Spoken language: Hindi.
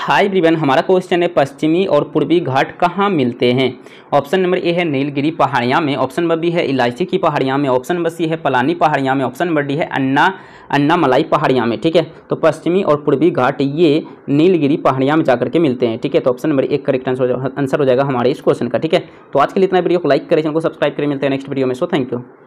हाई ब्रिवन हमारा क्वेश्चन है पश्चिमी और पूर्वी घाट कहाँ मिलते हैं ऑप्शन नंबर ए है नीलगिरी पहाड़ियाँ में ऑप्शन नंबर बी है इलायची की पहाड़ियाँ में ऑप्शन नंबर सी है पलानी पहाड़ियाँ में ऑप्शन नंबर डी है अन्ना अन्ना मलाई पहाड़ियाँ में ठीक है तो पश्चिमी और पूर्वी घाट ये नीलगिरी पहाड़ियाँ में जाकर के मिलते हैं ठीक है तो ऑप्शन नंबर एक करेक्ट आंसर हो जाएगा हमारे इस क्वेश्चन का ठीक है तो आज के लिए इतना वीडियो को लाइक करें चैनल को सब्सक्राइब करें मिलते हैं नेक्स्ट वीडियो में सो थैंक यू